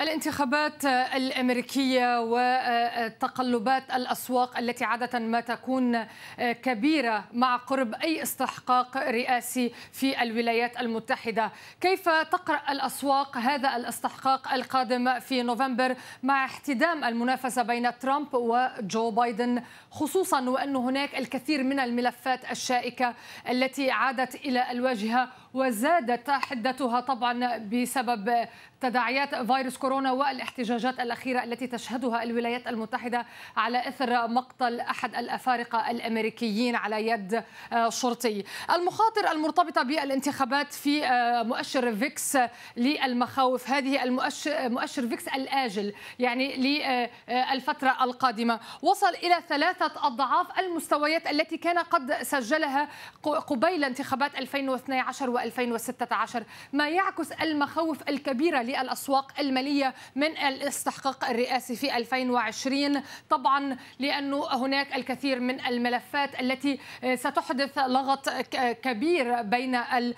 الانتخابات الامريكيه وتقلبات الاسواق التي عاده ما تكون كبيره مع قرب اي استحقاق رئاسي في الولايات المتحده، كيف تقرا الاسواق هذا الاستحقاق القادم في نوفمبر مع احتدام المنافسه بين ترامب وجو بايدن خصوصا وان هناك الكثير من الملفات الشائكه التي عادت الى الواجهه وزادت حدتها طبعا بسبب تداعيات فيروس كورونا والاحتجاجات الأخيرة التي تشهدها الولايات المتحدة على إثر مقتل أحد الأفارقة الأمريكيين على يد آه، شرطي المخاطر المرتبطة بالانتخابات في آه، مؤشر فيكس للمخاوف هذه المؤشر مؤشر فيكس الآجل يعني للفترة آه، القادمة وصل إلى ثلاثة أضعاف المستويات التي كان قد سجلها قبيل انتخابات 2012 و 2016 ما يعكس المخاوف الكبيرة للأسواق المالية من الاستحقاق الرئاسي في 2020 طبعا لأنه هناك الكثير من الملفات التي ستحدث لغط كبير بين آه،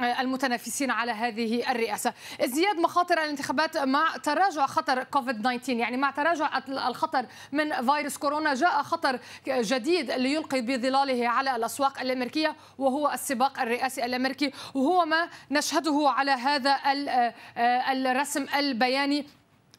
المتنافسين على هذه الرئاسة ازدياد مخاطر الانتخابات مع تراجع خطر كوفيد 19 يعني مع تراجع الخطر من فيروس كورونا جاء خطر جديد ليلقي بظلاله على الأسواق الأمريكية وهو السباق الرئاسي الأمريكي الأمريكي وهو ما نشهده على هذا آه، آه، الرسم البياني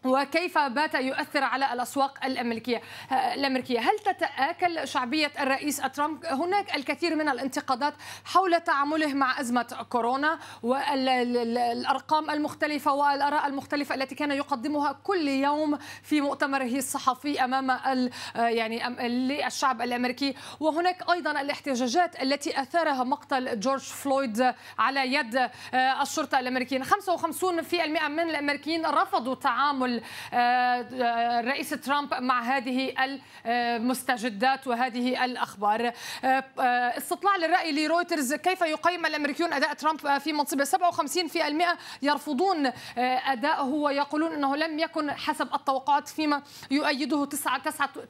وكيف بات يؤثر على الاسواق الامريكيه آه، الامريكيه هل تتاكل شعبيه الرئيس ترامب هناك الكثير من الانتقادات حول تعامله مع ازمه كورونا والارقام المختلفه والاراء المختلفه التي كان يقدمها كل يوم في مؤتمره الصحفي امام آه، يعني للشعب الامريكي وهناك ايضا الاحتجاجات التي اثارها مقتل جورج فلويد على يد آه، الشرطه الامريكيه 55% من الامريكيين رفضوا تعامل تعامل آه، آه، الرئيس ترامب مع هذه المستجدات وهذه الأخبار آه، استطلاع للرأي لرويترز كيف يقيم الأمريكيون أداء ترامب في منصبه 57% يرفضون أداءه ويقولون أنه لم يكن حسب التوقعات فيما يؤيده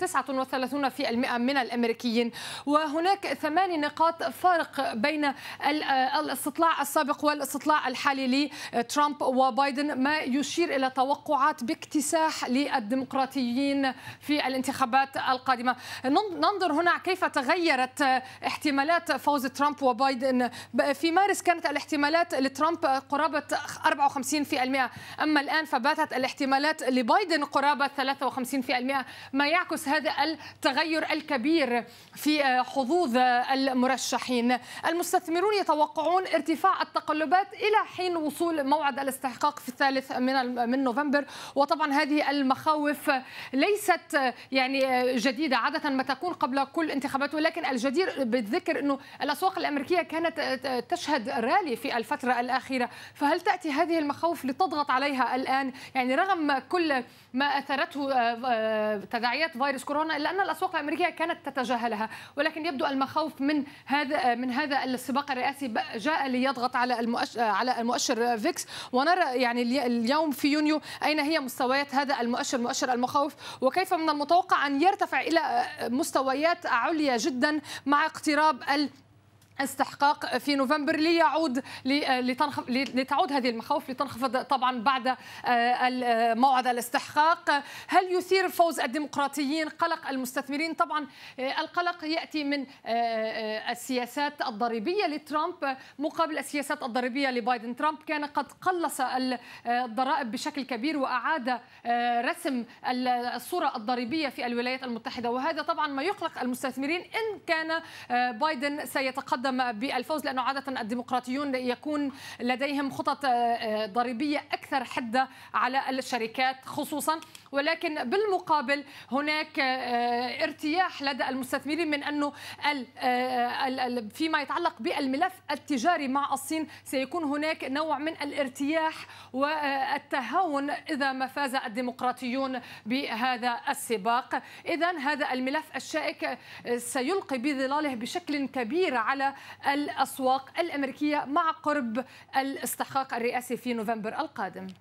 39% من الأمريكيين وهناك ثمان نقاط فارق بين الاستطلاع السابق والاستطلاع الحالي لترامب وبايدن ما يشير إلى توقعات باكتساح للديمقراطيين في الانتخابات القادمة ننظر هنا كيف تغيرت احتمالات فوز ترامب وبايدن في مارس كانت الاحتمالات لترامب قرابة 54% أما الآن فباتت الاحتمالات لبايدن قرابة 53% ما يعكس هذا التغير الكبير في حظوظ المرشحين المستثمرون يتوقعون ارتفاع التقلبات إلى حين وصول موعد الاستحقاق في الثالث من من نوفمبر وطبعا هذه المخاوف ليست يعني جديده عاده ما تكون قبل كل انتخابات ولكن الجدير بالذكر انه الاسواق الامريكيه كانت تشهد رالي في الفتره الاخيره فهل تاتي هذه المخاوف لتضغط عليها الان يعني رغم كل ما اثرته آه، آه، تداعيات فيروس كورونا الا ان الاسواق الامريكيه كانت تتجاهلها ولكن يبدو المخاوف من هذا من هذا السباق الرئاسي جاء ليضغط على المؤشر على المؤشر فيكس ونرى يعني اليوم في يونيو اين هي مستويات هذا المؤشر مؤشر المخاوف وكيف من المتوقع أن يرتفع إلى مستويات عليا جدا مع اقتراب استحقاق في نوفمبر ليعود لتنخف لتعود هذه المخاوف لتنخفض طبعا بعد آه، آه، موعد الاستحقاق هل يثير فوز الديمقراطيين قلق المستثمرين طبعا آه، القلق ياتي من السياسات الضريبيه لترامب مقابل السياسات الضريبيه لبايدن ترامب كان قد قلص الضرائب بشكل كبير واعاد رسم الصوره الضريبيه في الولايات المتحده وهذا طبعا ما يقلق المستثمرين ان كان بايدن سيتقدم تقدم بالفوز لأنه عادة الديمقراطيون يكون لديهم خطط آه، آه، ضريبية أكثر حدة على الشركات خصوصا ولكن بالمقابل هناك آه، ارتياح لدى المستثمرين من انه آه، فيما يتعلق بالملف التجاري مع الصين سيكون هناك نوع من الارتياح والتهاون اذا ما فاز الديمقراطيون بهذا السباق اذا هذا الملف الشائك آه، سيلقي بظلاله بشكل كبير على الاسواق الامريكيه مع قرب الاستحقاق الرئاسي في نوفمبر القادم